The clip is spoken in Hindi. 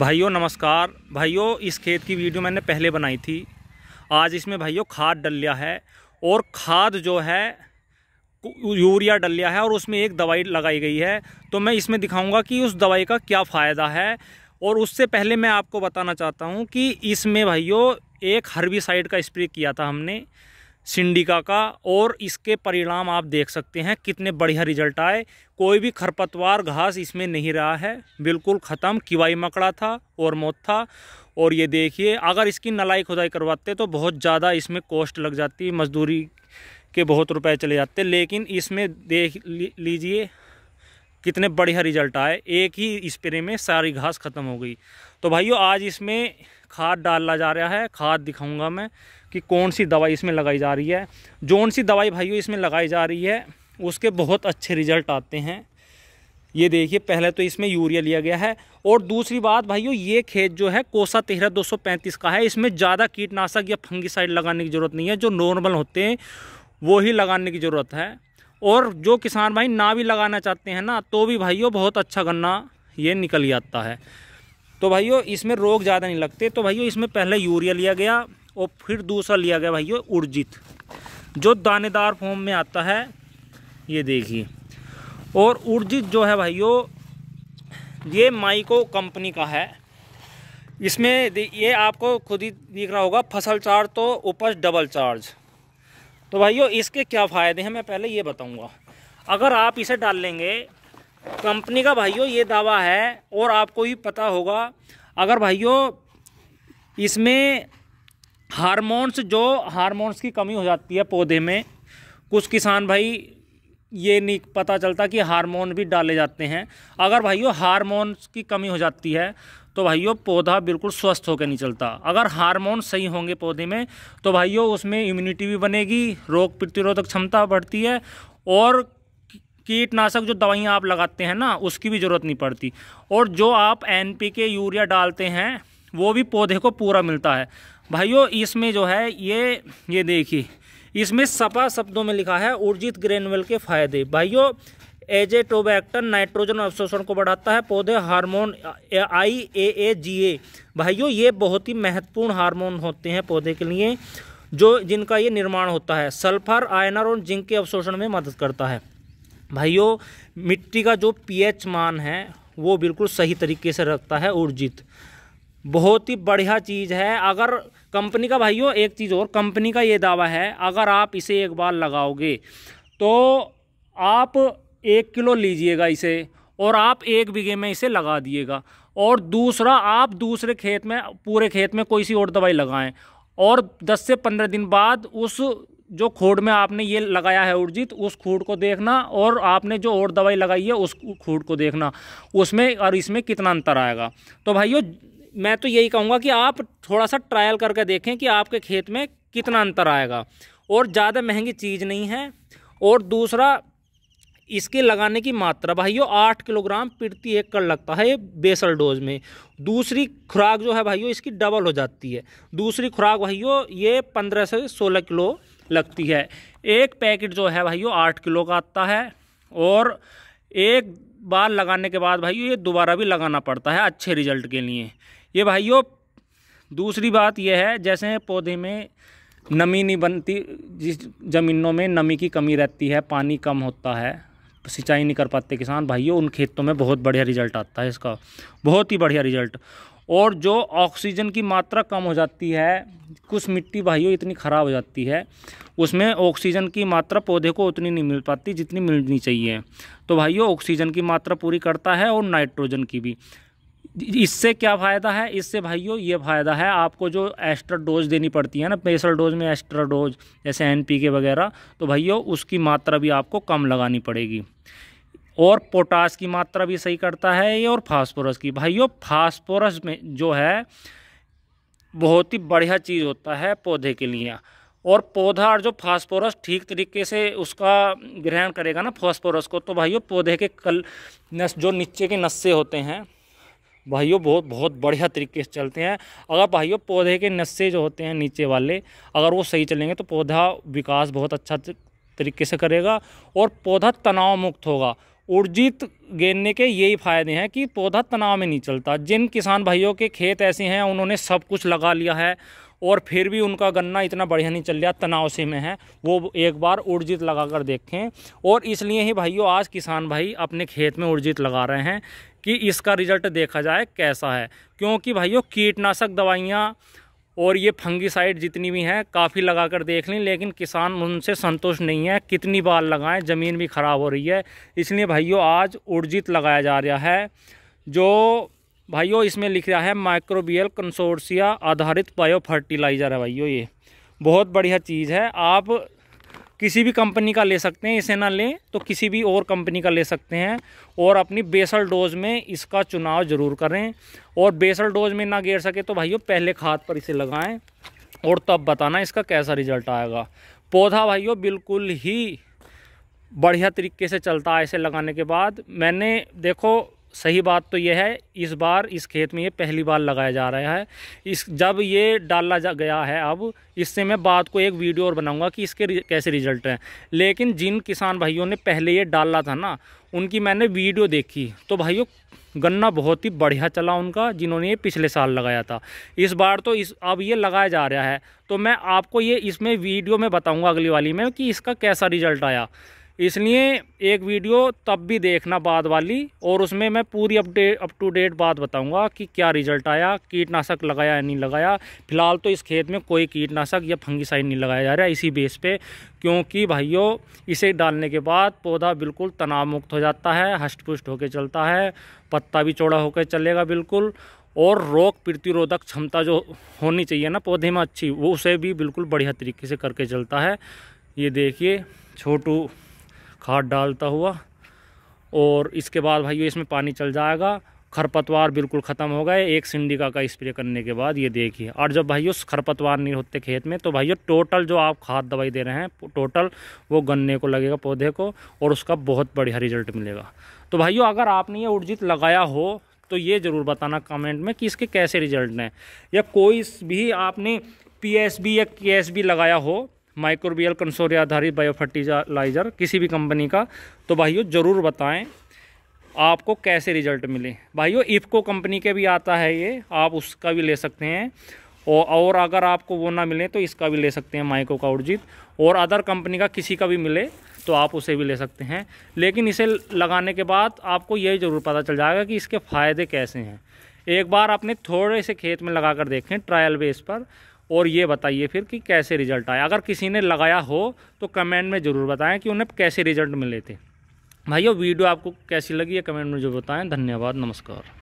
भाइयों नमस्कार भाइयों इस खेत की वीडियो मैंने पहले बनाई थी आज इसमें भाइयों खाद डल लिया है और खाद जो है यूरिया डल लिया है और उसमें एक दवाई लगाई गई है तो मैं इसमें दिखाऊंगा कि उस दवाई का क्या फ़ायदा है और उससे पहले मैं आपको बताना चाहता हूं कि इसमें भाइयों एक हर्बिसाइड का स्प्रे किया था हमने सिंडिका का और इसके परिणाम आप देख सकते हैं कितने बढ़िया रिजल्ट आए कोई भी खरपतवार घास इसमें नहीं रहा है बिल्कुल ख़त्म किवाई मकड़ा था और मौत था और ये देखिए अगर इसकी नलाई खुदाई करवाते तो बहुत ज़्यादा इसमें कॉस्ट लग जाती मजदूरी के बहुत रुपए चले जाते लेकिन इसमें देख लीजिए कितने बढ़िया रिजल्ट आए एक ही स्प्रे में सारी घास ख़त्म हो गई तो भाइयों आज इसमें खाद डाला जा रहा है खाद दिखाऊंगा मैं कि कौन सी दवाई इसमें लगाई जा रही है जौन सी दवाई भाइयों इसमें लगाई जा रही है उसके बहुत अच्छे रिजल्ट आते हैं ये देखिए पहले तो इसमें यूरिया लिया गया है और दूसरी बात भाइयों ये खेत जो है कोसा तेहरा दो सौ पैंतीस का है इसमें ज़्यादा कीटनाशक या फंगिसाइड लगाने की ज़रूरत नहीं है जो नॉर्मल होते हैं वो ही लगाने की ज़रूरत है और जो किसान भाई ना भी लगाना चाहते हैं ना तो भी भाइयों बहुत अच्छा गन्ना ये निकल जाता है तो भाइयों इसमें रोग ज़्यादा नहीं लगते तो भाइयों इसमें पहले यूरिया लिया गया और फिर दूसरा लिया गया भाइयों उर्जित जो दानेदार फॉर्म में आता है ये देखिए और उर्जित जो है भाइयों ये माइको कंपनी का है इसमें ये आपको खुद ही दिख रहा होगा फसल चार्ज तो उपज डबल चार्ज तो भाइयों इसके क्या फ़ायदे हैं मैं पहले ये बताऊँगा अगर आप इसे डाल लेंगे कंपनी का भाइयों ये दावा है और आपको ही पता होगा अगर भाइयों इसमें हारमोन्स जो हारमोन्स की कमी हो जाती है पौधे में कुछ किसान भाई ये नहीं पता चलता कि हार्मोन भी डाले जाते हैं अगर भाइयों हारमोन की कमी हो जाती है तो भाइयों पौधा बिल्कुल स्वस्थ होकर नहीं चलता अगर हार्मोन सही होंगे पौधे में तो भाइयों उसमें इम्यूनिटी भी बनेगी रोग प्रतिरोधक क्षमता बढ़ती है और कीटनाशक जो दवाइयाँ आप लगाते हैं ना उसकी भी ज़रूरत नहीं पड़ती और जो आप एन के यूरिया डालते हैं वो भी पौधे को पूरा मिलता है भाइयों इसमें जो है ये ये देखिए इसमें सपा शब्दों में लिखा है ऊर्जित ग्रेनवेल के फायदे भाइयों एजे टोबैक्टन नाइट्रोजन अवशोषण को बढ़ाता है पौधे हार्मोन आई ए ए जी ए भाइयों ये बहुत ही महत्वपूर्ण हार्मोन होते हैं पौधे के लिए जो जिनका ये निर्माण होता है सल्फर आयनर और जिंक के अवशोषण में मदद करता है भाइयों मिट्टी का जो पीएच मान है वो बिल्कुल सही तरीके से रखता है ऊर्जित बहुत ही बढ़िया चीज़ है अगर कंपनी का भाइयों एक चीज़ और कंपनी का ये दावा है अगर आप इसे एक बार लगाओगे तो आप एक किलो लीजिएगा इसे और आप एक बीघे में इसे लगा दिएगा और दूसरा आप दूसरे खेत में पूरे खेत में कोई सी और दवाई लगाएं और 10 से 15 दिन बाद उस जो खूड में आपने ये लगाया है उर्जित उस खूड को देखना और आपने जो और दवाई लगाई है उस खूड को देखना उसमें और इसमें कितना अंतर आएगा तो भाइयों मैं तो यही कहूँगा कि आप थोड़ा सा ट्रायल करके देखें कि आपके खेत में कितना अंतर आएगा और ज़्यादा महंगी चीज़ नहीं है और दूसरा इसके लगाने की मात्रा भाइयों आठ किलोग्राम प्रति एकड़ लगता है ये बेसल डोज में दूसरी खुराक जो है भाइयों इसकी डबल हो जाती है दूसरी खुराक भाइयों ये पंद्रह से सोलह किलो लगती है एक पैकेट जो है भाइयों आठ किलो का आता है और एक बार लगाने के बाद भाइयों ये दोबारा भी लगाना पड़ता है अच्छे रिजल्ट के लिए ये भाइयों दूसरी बात यह है जैसे पौधे में नमी नहीं बनती जिस ज़मीनों में नमी की कमी रहती है पानी कम होता है सिंचाई नहीं कर पाते किसान भाइयों उन खेतों में बहुत बढ़िया रिजल्ट आता है इसका बहुत ही बढ़िया रिजल्ट और जो ऑक्सीजन की मात्रा कम हो जाती है कुछ मिट्टी भाइयों इतनी ख़राब हो जाती है उसमें ऑक्सीजन की मात्रा पौधे को उतनी नहीं मिल पाती जितनी मिलनी चाहिए तो भाइयों ऑक्सीजन की मात्रा पूरी करता है और नाइट्रोजन की भी इससे क्या फ़ायदा है इससे भाइयों ये फ़ायदा है आपको जो एक्स्ट्रा डोज देनी पड़ती है ना पेशल डोज में एक्स्ट्रा डोज जैसे एन पी के वगैरह तो भाइयों उसकी मात्रा भी आपको कम लगानी पड़ेगी और पोटास की मात्रा भी सही करता है ये और फास्फोरस की भाइयों फास्फोरस में जो है बहुत ही बढ़िया चीज़ होता है पौधे के लिए और पौधा जो फास्फोरस ठीक तरीके से उसका ग्रहण करेगा ना फास्फोरस को तो भाइयों पौधे के कल नस जो नीचे के नस्से होते हैं भाइयों बहुत बहुत बढ़िया तरीके से चलते हैं अगर भाइयों पौधे के नस्से जो होते हैं नीचे वाले अगर वो सही चलेंगे तो पौधा विकास बहुत अच्छा तरीके से करेगा और पौधा तनाव मुक्त होगा ऊर्जित गेंदने के यही फ़ायदे हैं कि पौधा तनाव में नहीं चलता जिन किसान भाइयों के खेत ऐसे हैं उन्होंने सब कुछ लगा लिया है और फिर भी उनका गन्ना इतना बढ़िया नहीं चल रहा तनाव से में है वो एक बार उर्जित लगा कर देखें और इसलिए ही भाइयों आज किसान भाई अपने खेत में उर्जित लगा रहे हैं कि इसका रिज़ल्ट देखा जाए कैसा है क्योंकि भाइयों कीटनाशक दवाइयाँ और ये फंगिसाइड जितनी भी हैं काफ़ी लगा कर देख लें लेकिन किसान उनसे संतुष्ट नहीं है कितनी बार लगाएं ज़मीन भी ख़राब हो रही है इसलिए भाइयों आज उर्जित लगाया जा रहा है जो भाइयों इसमें लिख रहा है माइक्रोबियल कंसोर्सिया आधारित बायो फर्टिलाइज़र है भाइयों ये बहुत बढ़िया चीज़ है आप किसी भी कंपनी का ले सकते हैं इसे ना लें तो किसी भी और कंपनी का ले सकते हैं और अपनी बेसल डोज में इसका चुनाव ज़रूर करें और बेसल डोज में ना गिर सके तो भाइयों पहले खाद पर इसे लगाएं और तब बताना इसका कैसा रिजल्ट आएगा पौधा भाइयों बिल्कुल ही बढ़िया तरीके से चलता है इसे लगाने के बाद मैंने देखो सही बात तो यह है इस बार इस खेत में ये पहली बार लगाया जा रहा है इस जब ये डाला जा गया है अब इससे मैं बाद को एक वीडियो और बनाऊंगा कि इसके कैसे रिजल्ट हैं लेकिन जिन किसान भाइयों ने पहले ये डाला था ना उनकी मैंने वीडियो देखी तो भाइयों गन्ना बहुत ही बढ़िया चला उनका जिन्होंने ये पिछले साल लगाया था इस बार तो इस अब ये लगाया जा रहा है तो मैं आपको ये इसमें वीडियो में बताऊँगा अगली वाली में कि इसका कैसा रिजल्ट आया इसलिए एक वीडियो तब भी देखना बाद वाली और उसमें मैं पूरी अपडेट अप टू डेट बात बताऊंगा कि क्या रिजल्ट आया कीटनाशक लगाया या नहीं लगाया फिलहाल तो इस खेत में कोई कीटनाशक या फंगीसाइड नहीं लगाया जा रहा है इसी बेस पे क्योंकि भाइयों इसे डालने के बाद पौधा बिल्कुल तनाव मुक्त हो जाता है हष्ट पुष्ट होकर चलता है पत्ता भी चौड़ा होकर चलेगा बिल्कुल और रोग प्रतिरोधक क्षमता जो होनी चाहिए ना पौधे में अच्छी वो उसे भी बिल्कुल बढ़िया तरीके से करके चलता है ये देखिए छोटू खाद डालता हुआ और इसके बाद भाइयों इसमें पानी चल जाएगा खरपतवार बिल्कुल ख़त्म हो गए एक सिंडिका का स्प्रे करने के बाद ये देखिए और जब भाइयों खरपतवार नहीं होते खेत में तो भाइयों टोटल जो आप खाद दवाई दे रहे हैं टोटल वो गन्ने को लगेगा पौधे को और उसका बहुत बढ़िया रिजल्ट मिलेगा तो भाइयों अगर आपने ये उर्जित लगाया हो तो ये ज़रूर बताना कमेंट में कि इसके कैसे रिजल्ट हैं या कोई भी आपने पी या के लगाया हो माइक्रोबियल कंसोरिया आधारित बायोफर्टिलाइज़र किसी भी कंपनी का तो भाइयों ज़रूर बताएं आपको कैसे रिजल्ट मिले भाइयों इफ़को कंपनी के भी आता है ये आप उसका भी ले सकते हैं और और अगर आपको वो ना मिले तो इसका भी ले सकते हैं माइको का उर्जित और अदर कंपनी का किसी का भी मिले तो आप उसे भी ले सकते हैं लेकिन इसे लगाने के बाद आपको यही ज़रूर पता चल जाएगा कि इसके फ़ायदे कैसे हैं एक बार आपने थोड़े से खेत में लगा कर देखें ट्रायल बेस पर और ये बताइए फिर कि कैसे रिजल्ट आया अगर किसी ने लगाया हो तो कमेंट में ज़रूर बताएं कि उन्हें कैसे रिजल्ट मिले थे भाइयों वीडियो आपको कैसी लगी है कमेंट में जो बताएं धन्यवाद नमस्कार